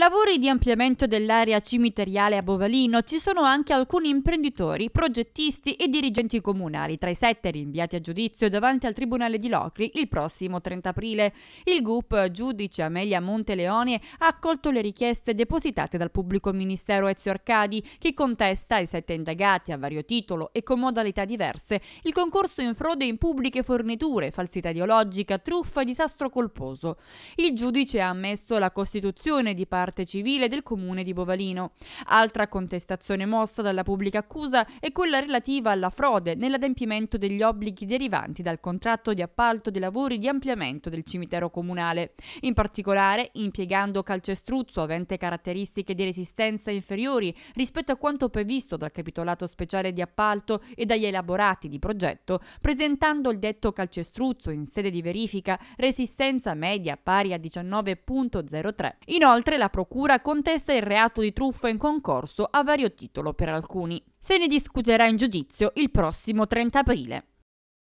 Lavori di ampliamento dell'area cimiteriale a Bovalino ci sono anche alcuni imprenditori, progettisti e dirigenti comunali, tra i sette rinviati a giudizio davanti al Tribunale di Locri il prossimo 30 aprile. Il GUP, giudice Amelia Monteleone, ha accolto le richieste depositate dal pubblico ministero Ezio Arcadi, che contesta ai sette indagati a vario titolo e con modalità diverse il concorso in frode in pubbliche forniture, falsità ideologica, truffa e disastro colposo. Il giudice ha ammesso la costituzione di parte parte civile del comune di Bovalino. Altra contestazione mossa dalla pubblica accusa è quella relativa alla frode nell'adempimento degli obblighi derivanti dal contratto di appalto dei lavori di ampliamento del cimitero comunale. In particolare, impiegando calcestruzzo avente caratteristiche di resistenza inferiori rispetto a quanto previsto dal capitolato speciale di appalto e dagli elaborati di progetto, presentando il detto calcestruzzo in sede di verifica resistenza media pari a 19.03. Inoltre la Procura contesta il reato di truffa in concorso a vario titolo per alcuni. Se ne discuterà in giudizio il prossimo 30 aprile.